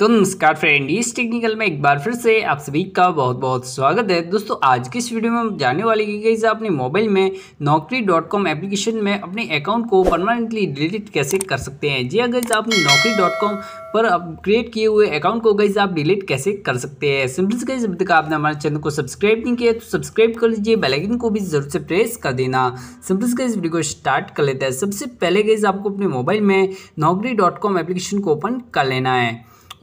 तो नमस्कार फ्रेंड इस टेक्निकल में एक बार फिर से आप सभी का बहुत बहुत स्वागत है दोस्तों आज की इस वीडियो में हम जानने वाले कि कैसे अपने मोबाइल में नौकरी डॉट कॉम एप्लीकेशन में अपने अकाउंट को परमानेंटली डिलीट कैसे कर सकते हैं जी अगर हाँ, आपने नौकरी डॉट कॉम पर अपग्रेड किए हुए अकाउंट को गई आप डिलीट कैसे कर सकते हैं सिंपल से गई जब तक आपने हमारे चैनल को सब्सक्राइब नहीं किया तो सब्सक्राइब कर लीजिए बेलाइकिन को भी जरूर से प्रेस कर देना सिंपल से इस वीडियो को स्टार्ट कर लेते हैं सबसे पहले गई आपको अपने मोबाइल में नौकरी डॉट कॉम एप्लीकेशन को ओपन कर लेना है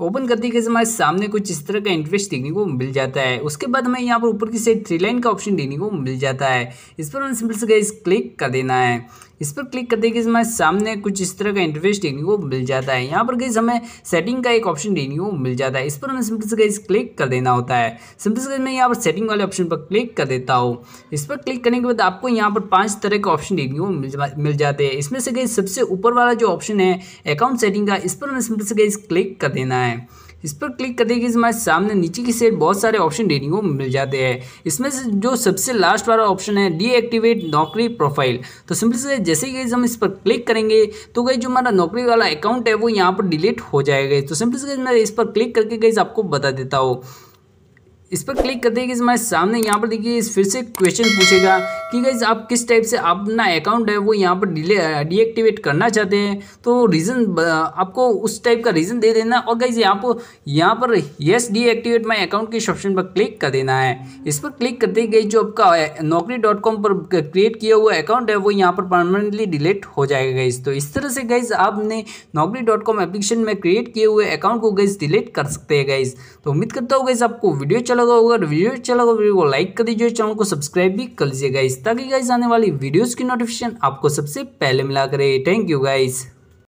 ओपन करते के हमारे सामने कुछ इस तरह का इंटरेस्ट देखने को मिल जाता है उसके बाद हमें यहाँ पर ऊपर की साइड थ्री लाइन का ऑप्शन देखने को मिल जाता है इस पर हमें सिंपल से गैस क्लिक कर देना है इस पर क्लिक करते ही हमारे सामने कुछ इस तरह का इंटरफेस देखने को मिल जाता है यहाँ पर गई हमें सेटिंग का एक ऑप्शन देखने को मिल जाता है इस पर हमें सिंपल से गई क्लिक कर देना होता है सिंपल से मैं यहाँ पर सेटिंग वाले ऑप्शन पर क्लिक कर देता हूँ इस पर क्लिक करने के बाद आपको यहाँ पर पाँच तरह के ऑप्शन देखने को मिल जाते हैं इसमें से गई सबसे ऊपर वाला जो ऑप्शन है अकाउंट सेटिंग का इस पर हमें सिंपल से गई क्लिक कर देना है इस पर क्लिक करने के हमारे सामने नीचे की साइड बहुत सारे ऑप्शन देने को मिल जाते हैं इसमें से जो सबसे लास्ट वाला ऑप्शन है डीएक्टिवेट नौकरी प्रोफाइल तो सिंपल से जैसे ही हम इस पर क्लिक करेंगे तो गई जो हमारा नौकरी वाला अकाउंट है वो यहाँ पर डिलीट हो जाएगा तो सिंपल से मैं इस पर क्लिक करके गई आपको बता देता हूँ इस पर क्लिक करते हैं कि हमारे सामने यहाँ पर देखिए फिर से क्वेश्चन पूछेगा कि गाइज आप किस टाइप से अपना अकाउंट है वो यहाँ पर डिले डीएक्टिवेट करना चाहते हैं तो रीज़न आपको उस टाइप का रीज़न दे देना और गाइज यहाँ पर यहाँ पर येस डीएक्टिवेट माई अकाउंट के ऑप्शन पर क्लिक कर देना है इस पर क्लिक करते गई जो आपका uh, नौकरी डॉट कॉम पर क्रिएट किया हुआ अकाउंट है वो यहाँ पर परमानेंटली डिलीट हो जाएगा गाइज तो इस तरह से गाइज आपने नौकरी डॉट कॉम एप्लीकेशन में क्रिएट किए हुए अकाउंट को गाइज डिलीट कर सकते हैं गाइज तो उम्मीद करता हूँ गाइज आपको वीडियो चला अच्छा लगा होगा वीडियो अच्छा लगा वीडियो को लाइक कर दीजिए चैनल को सब्सक्राइब भी कर लीजिए गाइस ताकि गाइस आने वाली वीडियोस की नोटिफिकेशन आपको सबसे पहले मिला करे थैंक यू गाइस